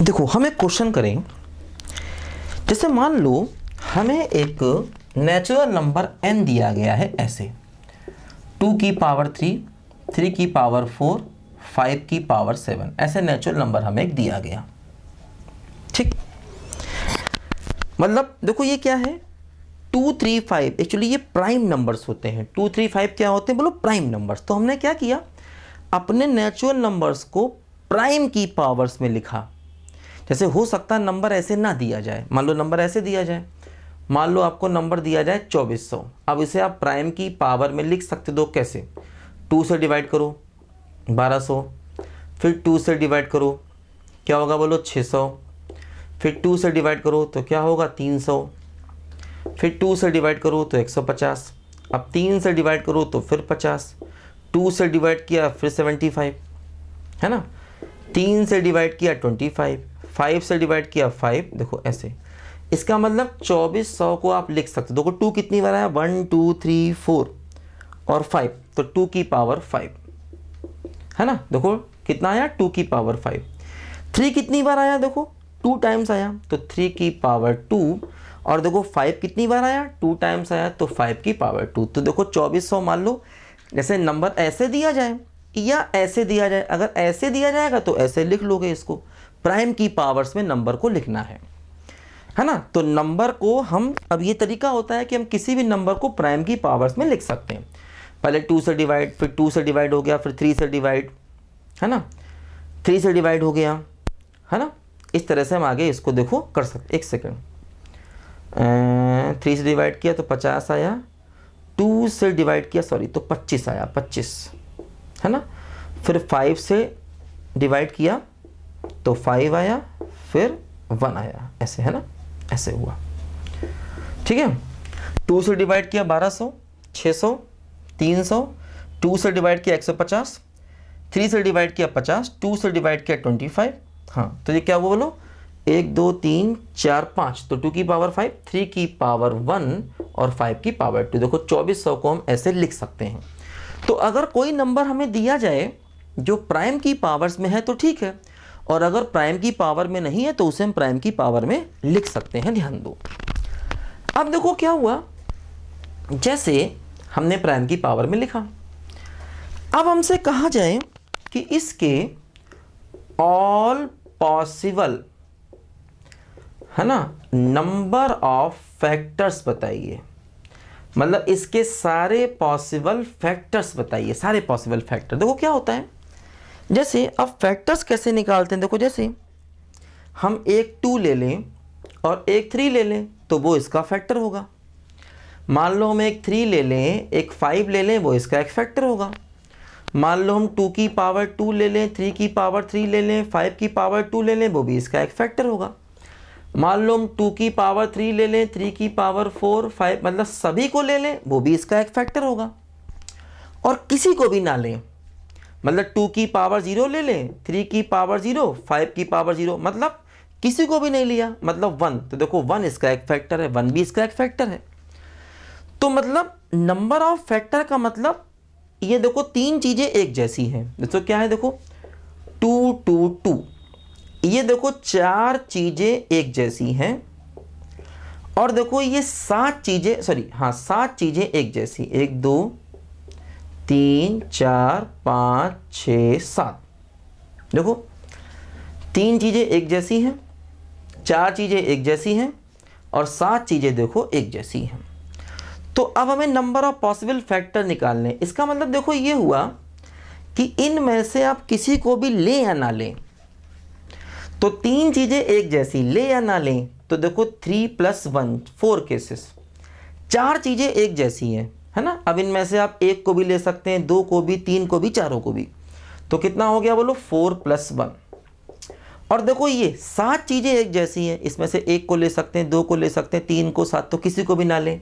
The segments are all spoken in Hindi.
देखो हम एक क्वेश्चन करें जैसे मान लो हमें एक नेचुरल नंबर एन दिया गया है ऐसे टू की पावर थ्री थ्री की पावर फोर फाइव की पावर सेवन ऐसे नेचुरल नंबर हमें एक दिया गया ठीक मतलब देखो ये क्या है टू थ्री फाइव एक्चुअली ये प्राइम नंबर्स होते हैं टू थ्री फाइव क्या होते हैं बोलो प्राइम नंबर्स तो हमने क्या किया अपने नेचुरल नंबर्स को प्राइम की पावर्स में लिखा जैसे हो सकता है नंबर ऐसे ना दिया जाए मान लो नंबर ऐसे दिया जाए मान लो आपको नंबर दिया जाए 2400 अब इसे आप प्राइम की पावर में लिख सकते दो कैसे टू से डिवाइड करो 1200 फिर टू से डिवाइड करो क्या होगा बोलो 600 फिर टू से डिवाइड करो तो क्या होगा 300 फिर टू से डिवाइड करो तो 150 अब तीन से डिवाइड करो तो फिर 50 टू से डिवाइड किया फिर 75 है ना तीन से डिवाइड किया फाइव फाइव से डिवाइड किया फाइव देखो ऐसे इसका मतलब चौबीस सौ को आप लिख सकते हो देखो टू कितनी बार आया वन टू थ्री फोर और फाइव तो टू की पावर फाइव है ना देखो कितना आया टू की पावर फाइव थ्री कितनी बार आया देखो टू टाइम्स आया तो थ्री की पावर टू और देखो फाइव कितनी बार आया टू टाइम्स आया तो फाइव की पावर टू तो देखो चौबीस सौ मान लो जैसे नंबर ऐसे दिया जाए या ऐसे दिया जाए अगर ऐसे दिया जाएगा तो ऐसे लिख लोगे इसको प्राइम की पावर्स में नंबर को लिखना है है ना तो नंबर को हम अब ये तरीका होता है कि हम किसी भी नंबर को प्राइम की पावर्स में लिख सकते हैं पहले टू से डिवाइड फिर टू से डिवाइड हो गया फिर थ्री से डिवाइड है ना थ्री से डिवाइड हो गया है ना इस तरह से हम आगे इसको देखो कर सकते एक सेकेंड थ्री से डिवाइड किया तो पचास आया टू से डिवाइड किया सॉरी तो पच्चीस आया पच्चीस है ना फिर फाइव से डिवाइड किया तो फाइव आया फिर वन आया ऐसे है ना ऐसे हुआ ठीक है टू से डिवाइड किया बारह सौ छः सौ तीन सौ टू से डिवाइड किया एक सौ पचास थ्री से डिवाइड किया पचास टू से डिवाइड किया ट्वेंटी फाइव हाँ तो ये क्या हुआ बोलो एक दो तीन चार पाँच तो टू की पावर फाइव थ्री की पावर वन और फाइव की पावर टू देखो चौबीस सौ को हम ऐसे लिख सकते हैं तो अगर कोई नंबर हमें दिया जाए जो प्राइम की पावर्स में है तो ठीक है और अगर प्राइम की पावर में नहीं है तो उसे हम प्राइम की पावर में लिख सकते हैं ध्यान दो अब देखो क्या हुआ जैसे हमने प्राइम की पावर में लिखा अब हमसे कहा जाए कि इसके ऑल पॉसिबल है ना नंबर ऑफ फैक्टर्स बताइए मतलब इसके सारे पॉसिबल फैक्टर्स बताइए सारे पॉसिबल फैक्टर देखो क्या होता है जैसे अब फैक्टर्स कैसे निकालते हैं देखो जैसे हम एक टू ले लें और एक थ्री ले लें तो वो इसका फैक्टर होगा मान लो हम एक थ्री ले लें एक फाइव ले लें वो इसका एक फैक्टर होगा मान लो हम टू की पावर टू ले लें थ्री की पावर थ्री ले लें फाइव की पावर टू ले लें वो भी इसका एक फैक्टर होगा मान लो हम टू की पावर थ्री ले लें थ्री की पावर फोर फाइव मतलब सभी को ले लें वो भी इसका एक फैक्टर होगा और किसी को भी ना लें मतलब टू की पावर ज़ीरो ले लें थ्री की पावर ज़ीरो फाइव की पावर ज़ीरो मतलब किसी को भी नहीं लिया मतलब वन तो देखो वन इसका एक फैक्टर है वन भी इसका एक फैक्टर है तो मतलब नंबर ऑफ फैक्टर का मतलब ये देखो तीन चीज़ें एक जैसी हैं दोस्तों क्या है देखो टू टू टू ये देखो चार चीज़ें एक जैसी हैं और देखो ये सात चीज़ें सॉरी हाँ सात चीज़ें एक जैसी एक दो तीन चार पाँच छ सात देखो तीन चीज़ें एक जैसी हैं चार चीज़ें एक जैसी हैं और सात चीज़ें देखो एक जैसी हैं तो अब हमें नंबर ऑफ पॉसिबल फैक्टर निकालने इसका मतलब देखो ये हुआ कि इन में से आप किसी को भी ले या ना लें तो तीन चीज़ें एक जैसी ले या ना लें तो देखो three plus one four cases चार चीज़ें एक जैसी हैं है ना अब इनमें से आप एक को भी ले सकते हैं दो को भी तीन को भी चारों को भी तो कितना हो गया बोलो फोर प्लस वन और देखो ये सात चीज़ें एक जैसी हैं इसमें से एक को ले सकते हैं दो को ले सकते हैं तीन को सात तो किसी को भी ना लें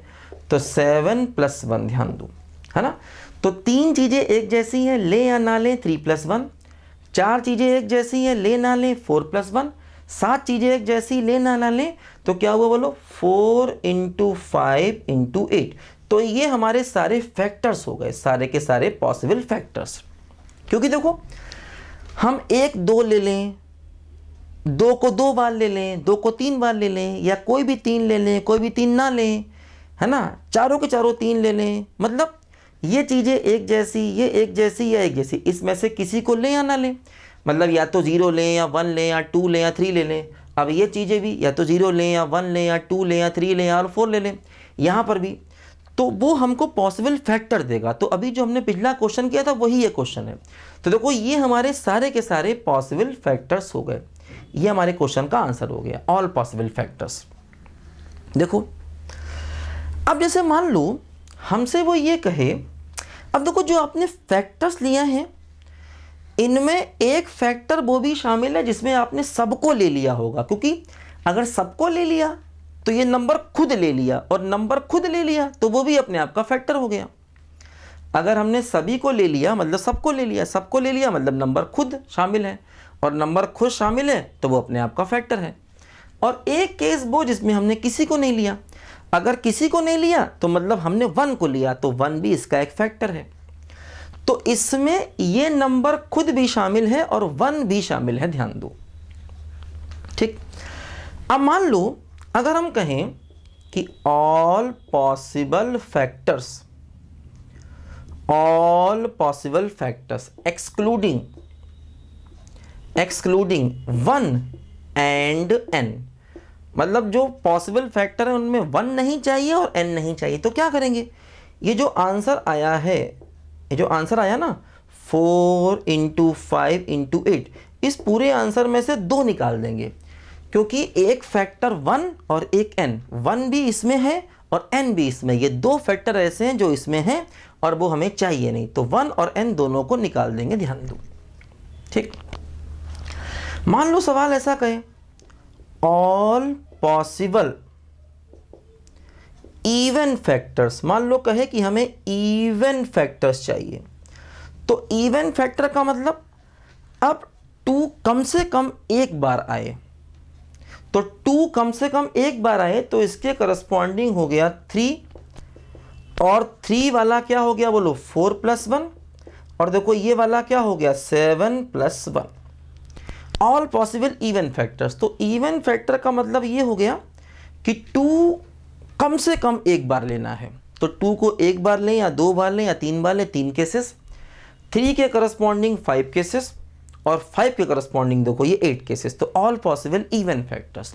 तो सेवन प्लस वन ध्यान दो है ना तो तीन चीज़ें एक जैसी हैं ले या ना लें थ्री प्लस वन चार चीज़ें एक जैसी हैं ले ना लें फोर प्लस वन सात चीज़ें एक जैसी ले ना ना लें तो क्या हुआ बोलो four into five into eight तो ये हमारे सारे फैक्टर्स हो गए सारे के सारे पॉसिबल फैक्टर्स क्योंकि देखो हम एक दो ले लें दो को दो बार ले लें दो को तीन बार ले लें या कोई भी तीन ले लें कोई भी तीन ना लें है ना चारों के चारों तीन ले लें मतलब ये चीज़ें एक जैसी ये एक जैसी या एक जैसी इसमें से किसी को लें या ना लें मतलब या तो ज़ीरो लें या वन लें या टू लें या थ्री ले लें अब ये चीज़ें भी या तो ज़ीरो लें या वन लें या टू लें या थ्री लें या और फोर ले लें यहाँ पर भी तो वो हमको पॉसिबल फैक्टर देगा तो अभी जो हमने पिछला क्वेश्चन किया था वही ये क्वेश्चन है तो देखो ये हमारे सारे के सारे पॉसिबल फैक्टर्स हो गए ये हमारे क्वेश्चन का आंसर हो गया ऑल पॉसिबल फैक्टर्स देखो अब जैसे मान लो हमसे वो ये कहे अब देखो जो आपने फैक्टर्स लिया है इनमें एक फैक्टर वो भी शामिल है जिसमें आपने सबको ले लिया होगा क्योंकि अगर सबको ले लिया तो ये नंबर खुद ले लिया और नंबर खुद ले लिया तो वो भी अपने आप का फैक्टर हो गया अगर हमने सभी को ले लिया मतलब सबको ले लिया सबको ले लिया मतलब नंबर खुद शामिल है और नंबर खुद शामिल है तो वो अपने आप का फैक्टर है और एक केस वो जिसमें हमने किसी को नहीं लिया अगर किसी को नहीं लिया तो मतलब हमने वन को लिया तो वन भी इसका एक फैक्टर है तो इसमें ये नंबर खुद भी शामिल है और वन भी शामिल है ध्यान दो ठीक अब मान लो अगर हम कहें कि all possible factors all possible factors excluding excluding one and N मतलब जो पॉसिबल फैक्टर है उनमें वन नहीं चाहिए और एन नहीं चाहिए तो क्या करेंगे ये जो आंसर आया है ये जो आंसर आया ना four into five into eight इस पूरे आंसर में से दो निकाल देंगे क्योंकि एक फैक्टर वन और एक एन वन भी इसमें है और एन भी इसमें ये दो फैक्टर ऐसे हैं जो इसमें हैं और वो हमें चाहिए नहीं तो वन और एन दोनों को निकाल देंगे ध्यान दो ठीक मान लो सवाल ऐसा कहे ऑल पॉसिबल इवन फैक्टर्स मान लो कहे कि हमें इवन फैक्टर्स चाहिए तो इवन फैक्टर का मतलब अब टू कम से कम एक बार आए तो टू कम से कम एक बार आए तो इसके करस्पॉन्डिंग हो गया थ्री और थ्री वाला क्या हो गया बोलो फोर प्लस वन और देखो ये वाला क्या हो गया seven plus one all possible even factors तो इवन फैक्टर का मतलब ये हो गया कि टू कम से कम एक बार लेना है तो टू को एक बार लें या दो बार लें या तीन बार लें तीन केसेस थ्री के करस्पॉन्डिंग फाइव केसेस और फाइव के करस्पॉन्डिंग देखो ये एट केसेस तो ऑल पॉसिबल इवन फैक्टर्स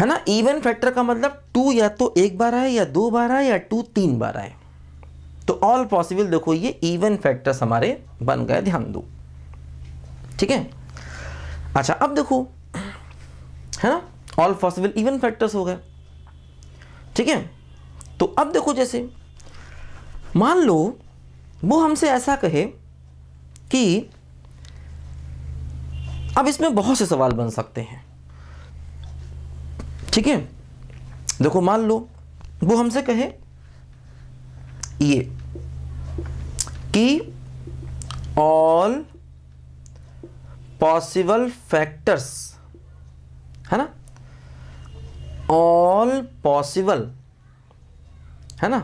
है ना इवन फैक्टर का मतलब टू या तो एक बार आए या दो बार आए या टू तीन बार आए तो ऑल पॉसिबल देखो ये इवन फैक्टर्स हमारे बन गए ध्यान दो ठीक है अच्छा अब देखो है ना ऑल पॉसिबल इवन फैक्टर्स हो गए ठीक है तो अब देखो जैसे मान लो वो हमसे ऐसा कहे कि अब इसमें बहुत से सवाल बन सकते हैं ठीक है देखो मान लो वो हमसे कहे ये कि ऑल पॉसिबल फैक्टर्स है ना ऑल पॉसिबल है ना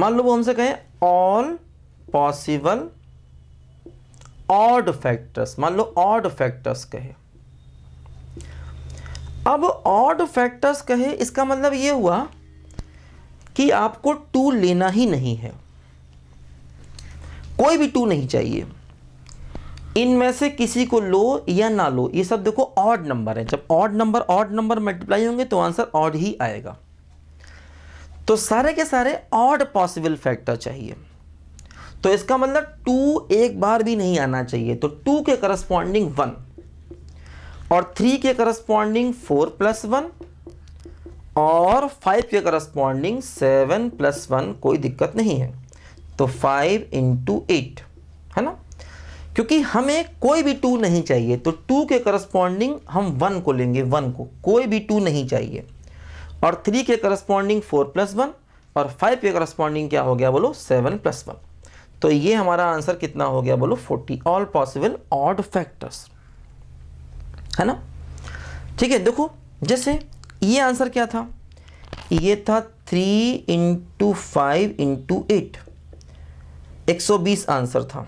मान लो वो हमसे कहे ऑल पॉसिबल ऑड फैक्टर्स मान लो ऑड फैक्टर्स कहे अब ऑड फैक्टर्स कहे इसका मतलब ये हुआ कि आपको टू लेना ही नहीं है कोई भी टू नहीं चाहिए इनमें से किसी को लो या ना लो ये सब देखो ऑड नंबर है जब odd number odd number multiply होंगे तो आंसर ऑड ही आएगा तो सारे के सारे ऑड पॉसिबल फैक्टर चाहिए तो इसका मतलब टू एक बार भी नहीं आना चाहिए तो टू के करस्पॉन्डिंग वन और थ्री के करस्पॉन्डिंग फोर प्लस वन और फाइव के करस्पॉन्डिंग सेवन प्लस वन कोई दिक्कत नहीं है तो फाइव इंटू एट है ना क्योंकि हमें कोई भी टू नहीं चाहिए तो टू के करस्पॉन्डिंग हम वन को लेंगे वन को कोई भी टू नहीं चाहिए और थ्री के करस्पॉन्डिंग फोर प्लस वन और फाइव के करस्पॉन्डिंग क्या हो गया बोलो सेवन प्लस वन तो ये हमारा आंसर कितना हो गया बोलो 40 ऑल पॉसिबल ऑड फैक्टर्स है ना ठीक है देखो जैसे ये आंसर क्या था ये था three into five into eight एक सौ बीस आंसर था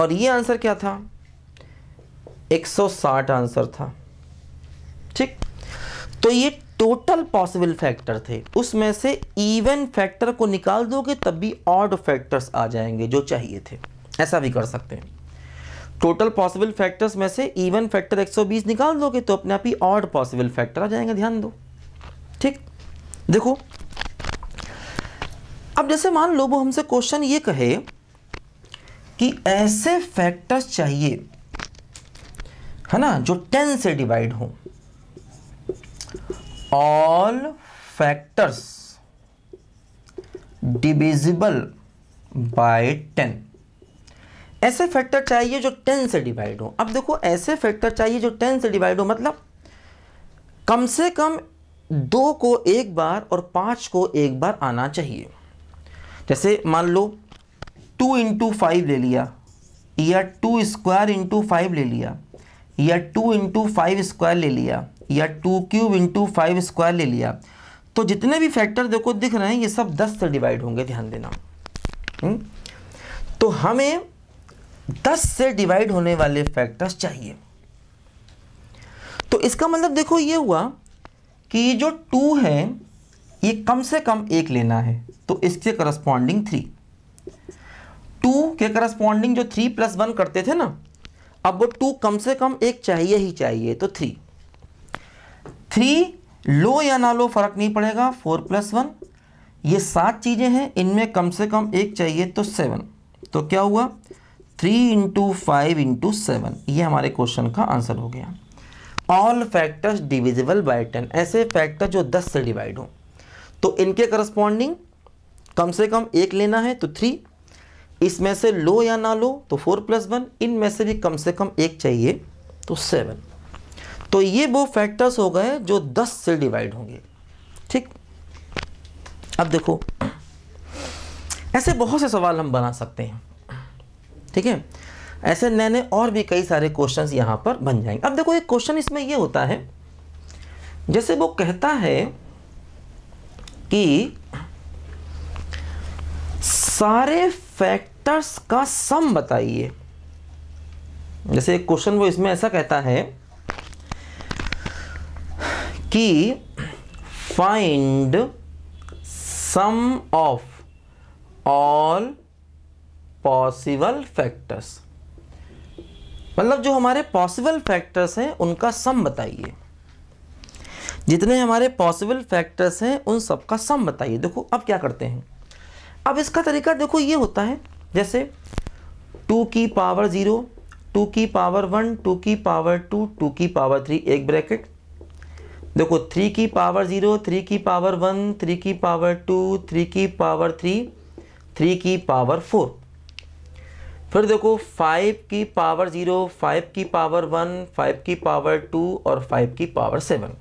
और ये आंसर क्या था एक सौ साठ आंसर था ठीक तो ये टोटल पॉसिबल फैक्टर थे उसमें से इवन फैक्टर को निकाल दोगे तब भी ऑड फैक्टर्स आ जाएंगे जो चाहिए थे ऐसा भी कर सकते हैं टोटल पॉसिबल फैक्टर्स में से इवन फैक्टर 120 निकाल दोगे तो अपने आप ही ऑड पॉसिबल फैक्टर आ जाएंगे ध्यान दो ठीक देखो अब जैसे मान लो वो हमसे क्वेश्चन ये कहे कि ऐसे फैक्टर्स चाहिए है ना जो टेन से डिवाइड हों all factors divisible by ten ऐसे फैक्टर चाहिए जो टेन से डिवाइड हो अब देखो ऐसे फैक्टर चाहिए जो टेन से डिवाइड हो मतलब कम से कम दो को एक बार और पाँच को एक बार आना चाहिए जैसे मान लो टू इंटू फाइव ले लिया या टू स्क्वायर इंटू फाइव ले लिया या टू इंटू फाइव स्क्वायर ले लिया या two cube into five square ले लिया तो जितने भी फैक्टर देखो दिख रहे हैं ये सब दस से डिवाइड होंगे ध्यान देना हम्म? तो हमें दस से डिवाइड होने वाले फैक्टर्स चाहिए तो इसका मतलब देखो ये हुआ कि ये जो टू है ये कम से कम एक लेना है तो इसके करस्पॉन्डिंग थ्री टू के करस्पॉन्डिंग जो थ्री प्लस वन करते थे ना अब वो टू कम से कम एक चाहिए ही चाहिए तो थ्री थ्री लो या ना लो फर्क नहीं पड़ेगा फोर प्लस वन ये सात चीज़ें हैं इनमें कम से कम एक चाहिए तो सेवन तो क्या हुआ three into five into seven ये हमारे क्वेश्चन का आंसर हो गया all factors divisible by ten ऐसे फैक्टर जो दस से डिवाइड हों तो इनके करस्पॉन्डिंग कम से कम एक लेना है तो थ्री इसमें से लो या ना लो तो फोर प्लस वन इनमें से भी कम से कम एक चाहिए तो सेवन तो ये वो फैक्टर्स हो गए जो दस से डिवाइड होंगे ठीक अब देखो ऐसे बहुत से सवाल हम बना सकते हैं ठीक है ऐसे नए नए और भी कई सारे क्वेश्चन यहाँ पर बन जाएंगे अब देखो एक क्वेश्चन इसमें ये होता है जैसे वो कहता है कि सारे फैक्टर्स का सम बताइए जैसे एक क्वेश्चन वो इसमें ऐसा कहता है कि find sum of all possible factors मतलब जो हमारे पॉसिबल फैक्टर्स हैं उनका सम बताइए जितने हमारे पॉसिबल फैक्टर्स हैं उन सब का सम बताइए देखो अब क्या करते हैं अब इसका तरीका देखो ये होता है जैसे टू की पावर ज़ीरो टू की पावर वन टू की पावर टू टू की पावर थ्री एक ब्रैकेट देखो थ्री की पावर ज़ीरो थ्री की पावर वन थ्री की पावर टू थ्री की पावर थ्री थ्री की पावर फोर फिर देखो फाइव की पावर ज़ीरो फाइव की पावर वन फाइव की पावर टू और फाइव की पावर सेवन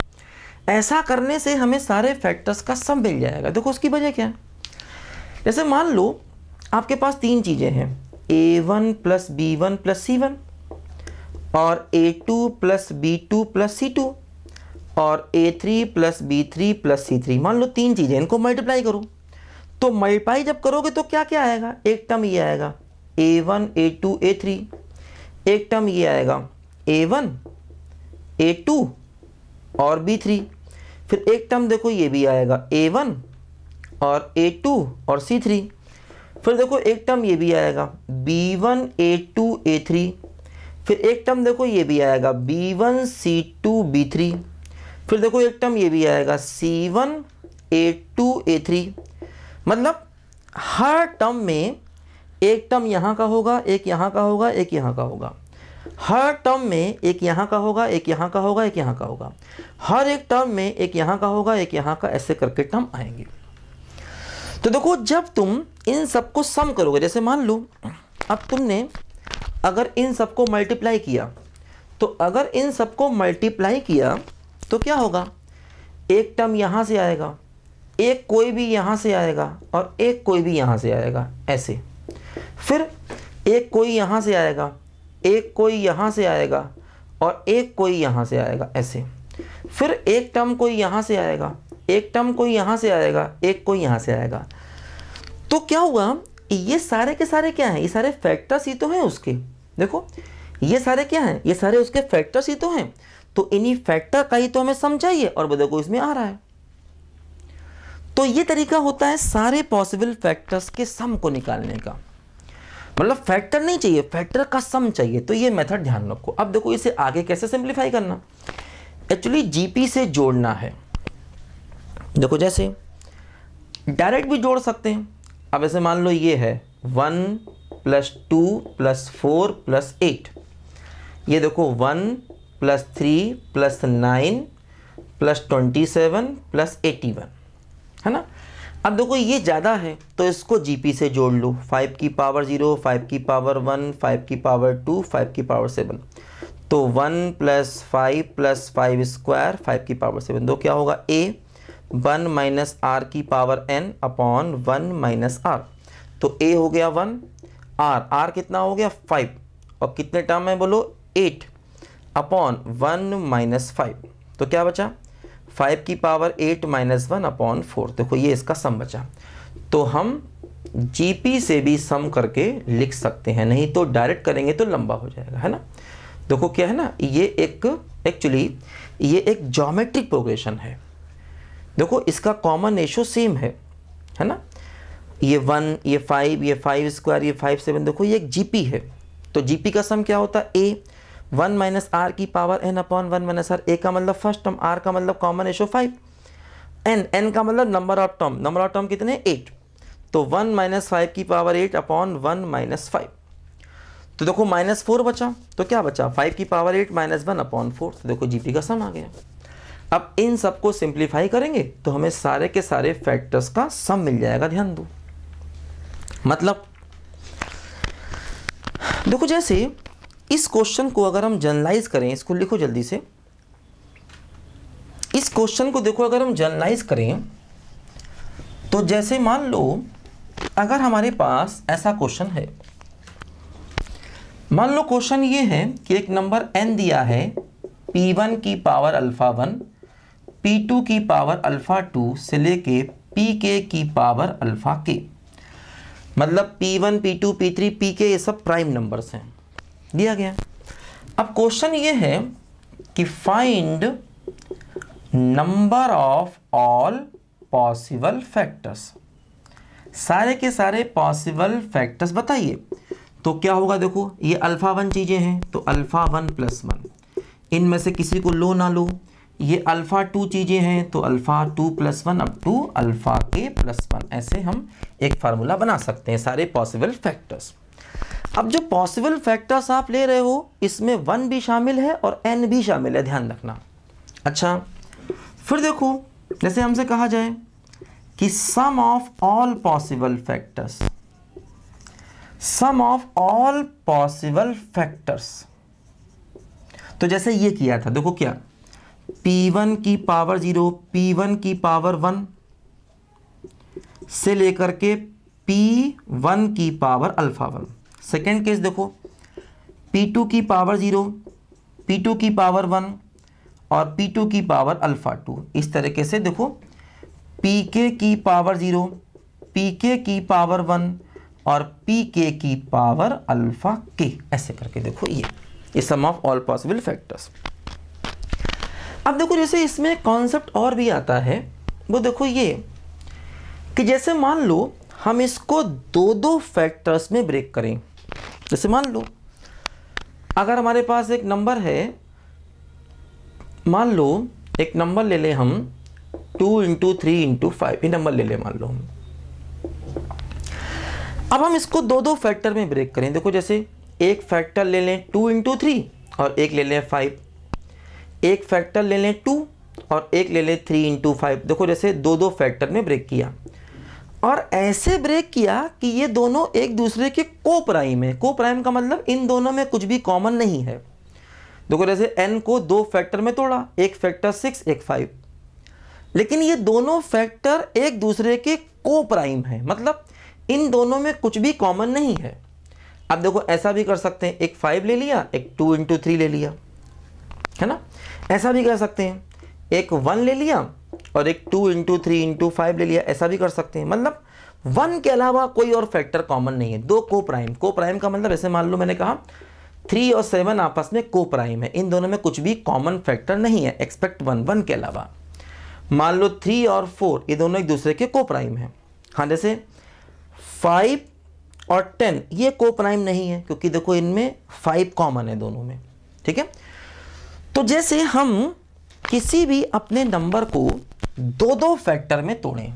ऐसा करने से हमें सारे फैक्टर्स का सम मिल जाएगा देखो उसकी वजह क्या है जैसे मान लो आपके पास तीन चीज़ें हैं A one plus B one plus C one और A two plus B two plus C two और A three plus B three plus C three मान लो तीन चीज़ें इनको मल्टीप्लाई करूँ तो मल्टीप्लाई जब करोगे तो क्या क्या आएगा एक टर्म ये आएगा A one A two A three एक टर्म ये आएगा ए वन ए टू और बी थ्री फिर एक टर्म देखो ये भी आएगा ए वन और ए टू और सी थ्री फिर देखो एक टर्म ये भी आएगा B one A two A three फिर एक टर्म देखो ये भी आएगा B one C two B three फिर देखो एक टर्म ये भी आएगा C one A two A three मतलब हर टर्म में एक टर्म यहाँ का होगा एक यहाँ का होगा एक यहाँ का होगा हर टर्म में एक यहाँ का होगा एक यहाँ का होगा एक यहाँ का होगा हर एक टर्म में एक यहाँ का होगा एक यहाँ का ऐसे करके टर्म आएंगे तो देखो जब तुम इन सबको सम करोगे जैसे मान लो अब तुमने अगर इन सबको मल्टीप्लाई किया तो अगर इन सबको मल्टीप्लाई किया तो क्या होगा एक टर्म यहाँ से आएगा एक कोई भी यहाँ से आएगा और एक कोई भी यहाँ से आएगा ऐसे फिर एक कोई यहाँ से आएगा एक कोई यहाँ से आएगा और एक कोई यहाँ से आएगा ऐसे फिर एक टर्म कोई यहाँ से आएगा एक टर्म कोई यहाँ से आएगा एक कोई यहाँ से आएगा तो क्या हुआ ये सारे के सारे क्या हैं ये सारे फैक्टर्स ही तो हैं उसके देखो ये सारे क्या हैं ये सारे उसके फैक्टर्स ही तो हैं तो इन्हीं फैक्टर का ही तो हमें समझाइए और बदको इसमें आ रहा है तो ये तरीका होता है सारे पॉसिबल फैक्टर्स के सम को निकालने का मतलब फैक्टर नहीं चाहिए फैक्टर का सम चाहिए तो ये मेथड ध्यान रखो अब देखो इसे आगे कैसे सिंप्लीफाई करना एक्चुअली जीपी से जोड़ना है देखो जैसे डायरेक्ट भी जोड़ सकते हैं अब ऐसे मान लो ये है one plus two plus four plus eight ये देखो one plus three plus nine plus twenty seven plus eighty one है ना अब देखो ये ज़्यादा है तो इसको जीपी से जोड़ लो फाइव की पावर ज़ीरो फाइव की पावर वन फाइव की पावर टू फाइव की पावर सेवन तो one plus five plus five square five की पावर सेवन दो क्या होगा ए वन माइनस आर की power N upon one minus R तो ए हो गया वन आर आर कितना हो गया फाइव और कितने टर्म है बोलो eight upon one minus five तो क्या बचा फाइव की power eight minus one upon four देखो ये इसका सम बचा तो हम जीपी से भी सम करके लिख सकते हैं नहीं तो डायरेक्ट करेंगे तो लंबा हो जाएगा है ना देखो क्या है ना ये एक एक्चुअली ये एक जोमेट्रिक प्रोग्रेशन है देखो इसका कॉमन रेशो सेम है है ना ये वन ये फाइव ये फाइव स्क्वायर ये फाइव सेवन देखो ये एक जीपी है तो जीपी का सम क्या होता है ए वन माइनस आर की power N upon one minus R A का मतलब फर्स्ट टर्म आर का मतलब कॉमन एशो फाइव एन एन का मतलब number of term number of term कितने एट तो वन माइनस फाइव की power eight upon one minus five तो देखो माइनस फोर बचा तो क्या बचा फाइव की power eight minus one upon four तो देखो जीपी का सम आ गया अब इन सबको सिंप्लीफाई करेंगे तो हमें सारे के सारे फैक्टर्स का सम मिल जाएगा ध्यान दो मतलब देखो जैसे इस क्वेश्चन को अगर हम जर्नलाइज करें इसको लिखो जल्दी से इस क्वेश्चन को देखो अगर हम जर्नलाइज करें तो जैसे मान लो अगर हमारे पास ऐसा क्वेश्चन है मान लो क्वेश्चन ये है कि एक नंबर एन दिया है पी वन की power alpha one P two की पावर अल्फ़ा टू से लेके पी के की पावर अल्फ़ा के मतलब P one P two P three P K ये सब प्राइम नंबर्स हैं दिया गया अब क्वेश्चन ये है कि find number of all possible factors सारे के सारे पॉसिबल फैक्टर्स बताइए तो क्या होगा देखो ये अल्फ़ा वन चीज़ें हैं तो अल्फ़ा वन प्लस वन इनमें से किसी को लो ना लो ये अल्फ़ा टू चीज़ें हैं तो alpha two plus one up to alpha के प्लस वन ऐसे हम एक फार्मूला बना सकते हैं सारे पॉसिबल फैक्टर्स अब जो पॉसिबल फैक्टर्स आप ले रहे हो इसमें वन भी शामिल है और एन भी शामिल है ध्यान रखना अच्छा फिर देखो जैसे हमसे कहा जाए कि sum of all possible factors sum of all possible factors तो जैसे ये किया था देखो क्या P1 की पावर जीरो P1 की पावर वन से लेकर के P1 की power alpha one second case देखो पी टू की पावर ज़ीरो पी टू की पावर वन और पी टू की पावर अल्फ़ा टू इस तरीके से देखो पी के की पावर ज़ीरो पी के की पावर वन और पी के की पावर अल्फ़ा के ऐसे करके देखो ये ये sum of all possible factors अब देखो जैसे इसमें कॉन्सेप्ट और भी आता है वो देखो ये कि जैसे मान लो हम इसको दो दो फैक्टर्स में ब्रेक करें जैसे तो मान लो अगर हमारे पास एक नंबर है मान लो एक नंबर ले लें हम two into three into five ये नंबर ले लें मान लो हम अब हम इसको दो दो फैक्टर में ब्रेक करें देखो जैसे एक फैक्टर ले लें टू इंटू थ्री और एक ले लें फाइव एक फैक्टर ले लें टू और एक ले लें थ्री इंटू फाइव देखो जैसे दो दो फैक्टर में ब्रेक किया और ऐसे ब्रेक किया कि ये दोनों एक दूसरे के को प्राइम है को प्राइम का मतलब इन दोनों में कुछ भी कॉमन नहीं है देखो जैसे एन को दो फैक्टर में तोड़ा एक फैक्टर सिक्स एक फाइव लेकिन ये दोनों फैक्टर एक दूसरे के को प्राइम है मतलब इन दोनों में कुछ भी कॉमन नहीं है अब देखो ऐसा भी कर सकते हैं एक फाइव ले लिया एक टू इंटू थ्री ले लिया है ना ऐसा भी कर सकते हैं एक वन ले लिया और एक two into three into five ले लिया ऐसा भी कर सकते हैं मतलब वन के अलावा कोई और फैक्टर कॉमन नहीं है दो को प्राइम को प्राइम का मतलब ऐसे मान लो मैंने कहा थ्री और सेवन आपस में को प्राइम है इन दोनों में कुछ भी कॉमन फैक्टर नहीं है एक्सपेक्ट वन वन के अलावा मान लो थ्री और फोर ये दोनों एक दूसरे के को प्राइम है हाँ जैसे फाइव और टेन ये को प्राइम नहीं है क्योंकि देखो इनमें फाइव कॉमन है दोनों में ठीक है तो जैसे हम किसी भी अपने नंबर को दो दो फैक्टर में तोड़ें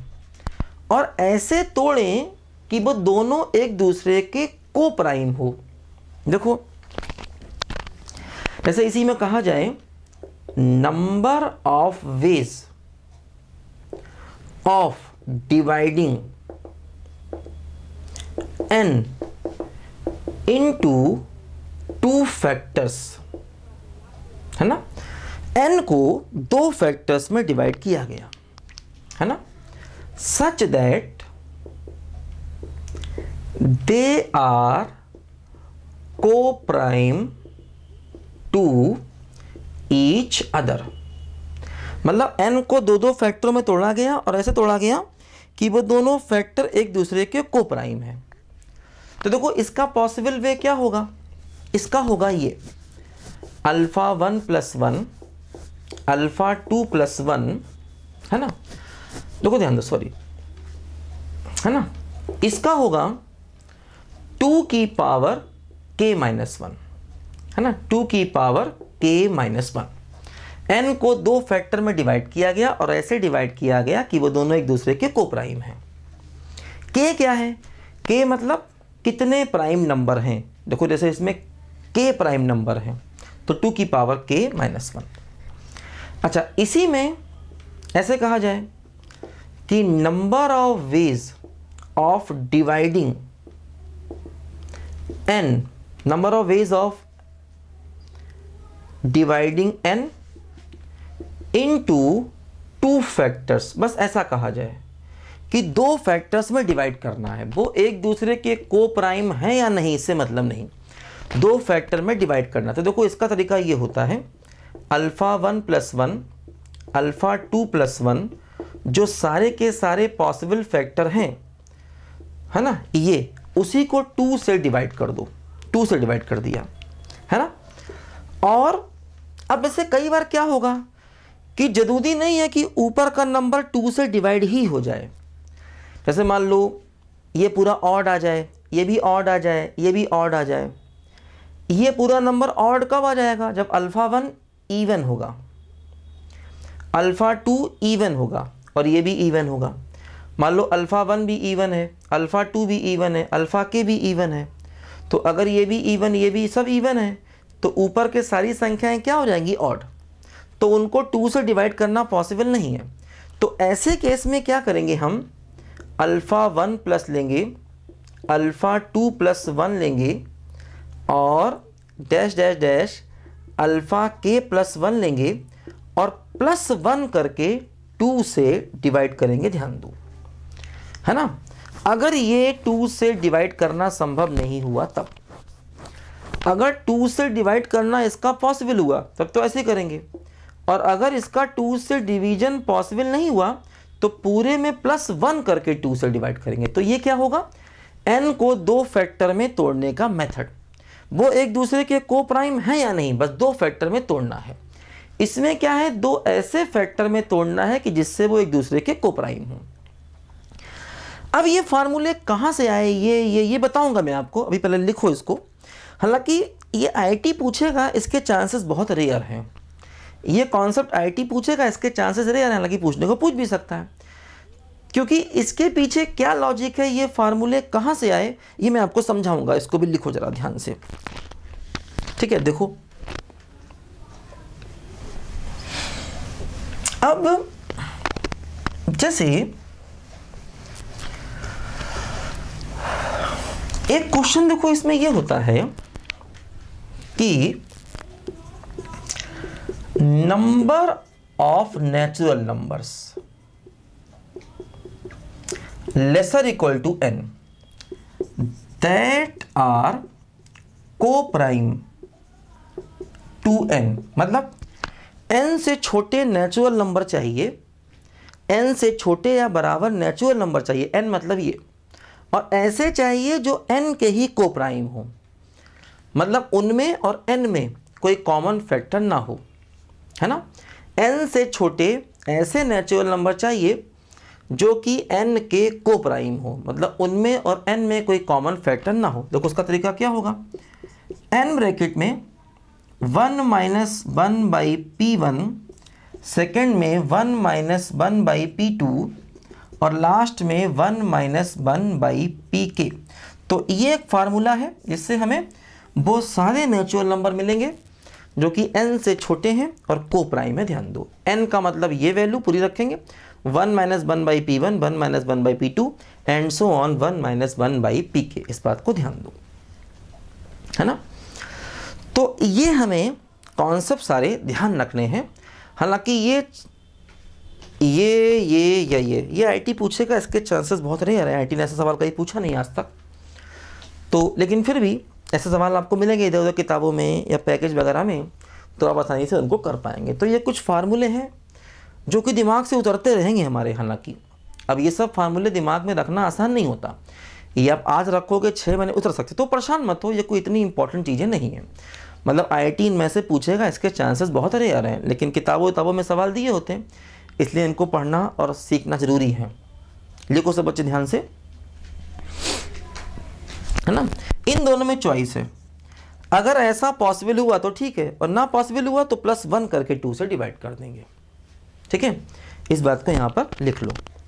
और ऐसे तोड़ें कि वो दोनों एक दूसरे के को प्राइम हो देखो जैसे इसी में कहा जाए number of ways of dividing N into two factors है ना एन को दो फैक्टर्स में डिवाइड किया गया है ना such that they are coprime to each other मतलब एन को दो दो फैक्टरों में तोड़ा गया और ऐसे तोड़ा गया कि वो दोनों फैक्टर एक दूसरे के को प्राइम है तो देखो इसका पॉसिबल वे क्या होगा इसका होगा ये alpha one plus one alpha two plus one है ना देखो ध्यान दो सॉरी है ना इसका होगा टू की पावर के माइनस वन है ना टू की पावर के माइनस वन एन को दो फैक्टर में डिवाइड किया गया और ऐसे डिवाइड किया गया कि वो दोनों एक दूसरे के को प्राइम हैं के क्या है के मतलब कितने प्राइम नंबर हैं देखो जैसे इसमें के प्राइम नंबर हैं तो टू की पावर के माइनस वन अच्छा इसी में ऐसे कहा जाए कि number of ways of dividing N number of ways of dividing N into two factors बस ऐसा कहा जाए कि दो फैक्टर्स में डिवाइड करना है वो एक दूसरे के को प्राइम है या नहीं इससे मतलब नहीं दो फैक्टर में डिवाइड करना तो देखो इसका तरीका ये होता है alpha one plus one alpha two plus one जो सारे के सारे पॉसिबल फैक्टर हैं है ना ये उसी को टू से डिवाइड कर दो टू से डिवाइड कर दिया है ना और अब इसे कई बार क्या होगा कि जरूरी नहीं है कि ऊपर का नंबर टू से डिवाइड ही हो जाए जैसे मान लो ये पूरा ऑड आ जाए ये भी ऑड आ जाए ये भी ऑड आ जाए ये पूरा नंबर ऑड कब आ जाएगा जब अल्फ़ा वन ईवन होगा अल्फ़ा टू ईवन होगा और ये भी ईवन होगा मान लो अल्फ़ा वन भी ईवन है अल्फ़ा टू भी ईवन है अल्फ़ा के भी ईवन है तो अगर ये भी ईवन ये भी सब ईवन है तो ऊपर के सारी संख्याएं क्या हो जाएंगी ऑड तो उनको टू से डिवाइड करना पॉसिबल नहीं है तो ऐसे केस में क्या करेंगे हम अल्फ़ा वन प्लस लेंगे अल्फ़ा टू प्लस वन लेंगे और डैश डैश डैश अल्फ़ा के प्लस वन लेंगे और प्लस वन करके टू से डिवाइड करेंगे ध्यान दो है ना अगर ये टू से डिवाइड करना संभव नहीं हुआ तब अगर टू से डिवाइड करना इसका पॉसिबल हुआ तब तो ऐसे करेंगे और अगर इसका टू से डिवीजन पॉसिबल नहीं हुआ तो पूरे में प्लस वन करके टू से डिवाइड करेंगे तो ये क्या होगा एन को दो फैक्टर में तोड़ने का मेथड वो एक दूसरे के को प्राइम है या नहीं बस दो फैक्टर में तोड़ना है इसमें क्या है दो ऐसे फैक्टर में तोड़ना है कि जिससे वो एक दूसरे के कोप्राइम हों अब ये फार्मूले कहाँ से आए ये ये ये बताऊंगा मैं आपको अभी पहले लिखो इसको हालांकि ये आईटी पूछेगा इसके चांसेस बहुत रेयर हैं ये कॉन्सेप्ट आईटी पूछेगा इसके चांसेस रेयर हैं हालांकि पूछने को पूछ भी सकता है क्योंकि इसके पीछे क्या लॉजिक है ये फार्मूले कहाँ से आए ये मैं आपको समझाऊंगा इसको भी लिखो ज़रा ध्यान से ठीक है देखो अब जैसे एक क्वेश्चन देखो इसमें यह होता है कि number of natural numbers lesser equal to n that are coprime to n मतलब एन से छोटे नेचुरल नंबर चाहिए एन से छोटे या बराबर नेचुरल नंबर चाहिए एन मतलब ये और ऐसे चाहिए जो एन के ही कोप्राइम हो मतलब उनमें और एन में कोई कॉमन फैक्टर ना हो है ना एन से छोटे ऐसे नेचुरल नंबर चाहिए जो कि एन के कोप्राइम हो मतलब उनमें और एन में कोई कॉमन फैक्टर ना हो देखो उसका तरीका क्या होगा एन ब्रैकेट में one minus one by p one second में one minus one by p two और लास्ट में one minus one by p k तो ये एक फार्मूला है जिससे हमें वो सारे नेचुरल नंबर मिलेंगे जो कि एन से छोटे हैं और को प्राइम में ध्यान दो एन का मतलब ये वैल्यू पूरी रखेंगे one minus one by p one one minus one by p two and so on one minus one by p k इस बात को ध्यान दो है ना तो ये हमें कॉन्सेप्ट सारे ध्यान रखने हैं हालांकि ये ये ये या ये ये आईटी पूछेगा इसके चांसेस बहुत रहे हैं आईटी ने ऐसा सवाल कहीं पूछा नहीं आज तक तो लेकिन फिर भी ऐसे सवाल आपको मिलेंगे इधर उधर किताबों में या पैकेज वगैरह में तो आप आसानी से उनको कर पाएंगे तो ये कुछ फार्मूले हैं जो कि दिमाग से उतरते रहेंगे हमारे हालांकि अब ये सब फार्मूले दिमाग में रखना आसान नहीं होता ये आप आज रखोगे छः महीने उतर सकते तो परेशान मत हो ये कोई इतनी इंपॉर्टेंट चीज़ें नहीं हैं मतलब आई में से पूछेगा इसके चांसेस बहुत अरे आ रहे हैं लेकिन किताबों किताबों में सवाल दिए होते हैं इसलिए इनको पढ़ना और सीखना ज़रूरी है लिखो सब बच्चे ध्यान से है ना इन दोनों में चॉइस है अगर ऐसा पॉसिबल हुआ तो ठीक है और ना पॉसिबल हुआ तो प्लस वन करके टू से डिवाइड कर देंगे ठीक है इस बात को यहाँ पर लिख लो